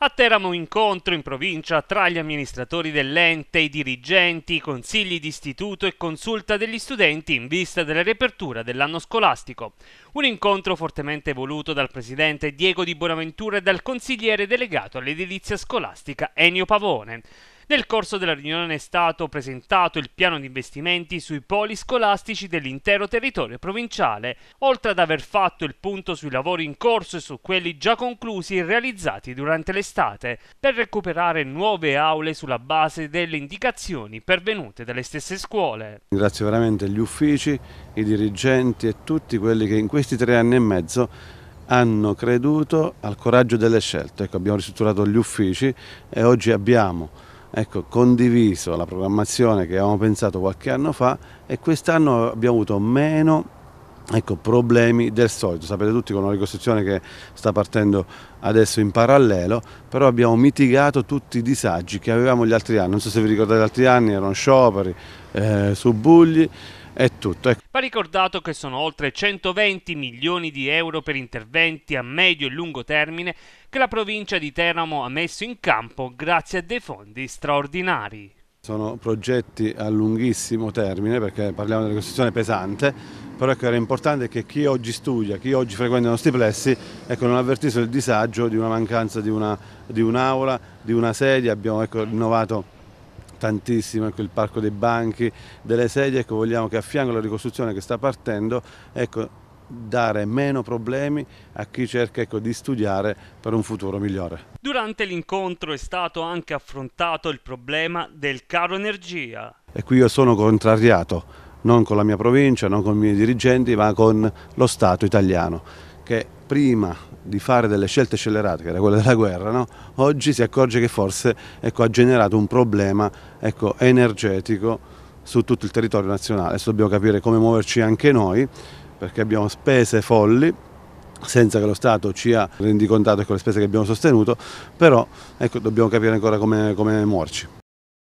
A Teramo incontro in provincia tra gli amministratori dell'ente, i dirigenti, i consigli di istituto e consulta degli studenti in vista della riapertura dell'anno scolastico. Un incontro fortemente voluto dal presidente Diego di Bonaventura e dal consigliere delegato all'edilizia scolastica Enio Pavone. Nel corso della riunione è stato presentato il piano di investimenti sui poli scolastici dell'intero territorio provinciale, oltre ad aver fatto il punto sui lavori in corso e su quelli già conclusi e realizzati durante l'estate, per recuperare nuove aule sulla base delle indicazioni pervenute dalle stesse scuole. Ringrazio veramente gli uffici, i dirigenti e tutti quelli che in questi tre anni e mezzo hanno creduto al coraggio delle scelte. Ecco, abbiamo ristrutturato gli uffici e oggi abbiamo ecco, condiviso la programmazione che avevamo pensato qualche anno fa e quest'anno abbiamo avuto meno ecco, problemi del solito. Sapete tutti con una ricostruzione che sta partendo adesso in parallelo, però abbiamo mitigato tutti i disagi che avevamo gli altri anni. Non so se vi ricordate gli altri anni, erano scioperi, eh, subugli, è tutto. Ecco. Va ricordato che sono oltre 120 milioni di euro per interventi a medio e lungo termine che la provincia di Teramo ha messo in campo grazie a dei fondi straordinari. Sono progetti a lunghissimo termine perché parliamo di una costruzione pesante, però ecco, era importante che chi oggi studia, chi oggi frequenta i nostri plessi, ecco, non avvertisse il disagio di una mancanza di, una, di un'aula, di una sedia, abbiamo ecco, innovato tantissimo ecco, il parco dei banchi, delle sedie, ecco, vogliamo che a fianco alla ricostruzione che sta partendo ecco, dare meno problemi a chi cerca ecco, di studiare per un futuro migliore. Durante l'incontro è stato anche affrontato il problema del caro energia. E qui io sono contrariato, non con la mia provincia, non con i miei dirigenti, ma con lo Stato italiano che prima di fare delle scelte scellerate, che era quella della guerra, no? oggi si accorge che forse ecco, ha generato un problema ecco, energetico su tutto il territorio nazionale. Adesso dobbiamo capire come muoverci anche noi, perché abbiamo spese folli, senza che lo Stato ci ha rendicontato con ecco, le spese che abbiamo sostenuto, però ecco, dobbiamo capire ancora come, come muoverci.